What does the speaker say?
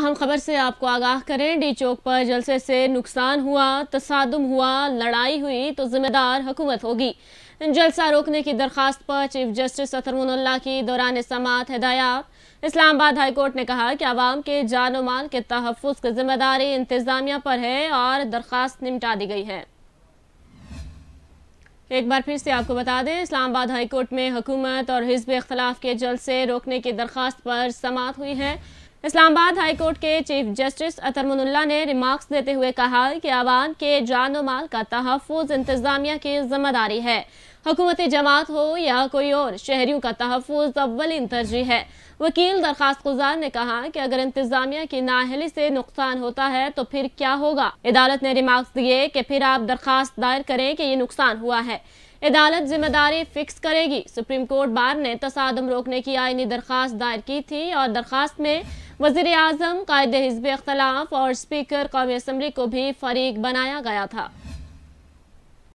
अहम खबर से आपको आगाह करें डी चौक पर जलसे से नुकसान हुआ तसादम हुआ लड़ाई हुई तो जिम्मेदार हुकूमत होगी जलसा रोकने की दरखास्त पर चीफ जस्टिस अतरमुल्ला की दौरान समात हदायत इस्लामाबाद हाईकोर्ट ने कहा कि आवाम के जान माल के तहफ़ की जिम्मेदारी इंतज़ामिया पर है और दरख्वास्त निमटा दी गई है एक बार फिर से आपको बता दें इस्लामाबाद हाईकोर्ट में हुकूमत और हिजब इख्तलाफ के जलसे रोकने की दरख्वास्त पर समात हुई है इस्लामाबाद हाईकोर्ट के चीफ जस्टिस अतर मुनुल्ला ने रिमार्क्स देते हुए कहा कि आवाम के जान माल का तहफ़ इंतज़ामिया की जिम्मेदारी है हुकूमती जमात हो या कोई और शहरियों का तहफ़ अव्वल तरजीह है वकील दरखास्त गुजार ने कहा कि अगर इंतज़ामिया की नाहली से नुकसान होता है तो फिर क्या होगा अदालत ने रिमार्क्स दिए कि फिर आप दरखास्त दायर करें कि ये नुकसान हुआ है अदालत जिम्मेदारी फिक्स करेगी सुप्रीम कोर्ट बार ने तसादम रोकने की आईनी दरखास्त दायर की थी और दरखास्त में वजीर अजम कायद हिजब इख्तलाफ और स्पीकर कौमी असम्बली को भी फरीक बनाया गया था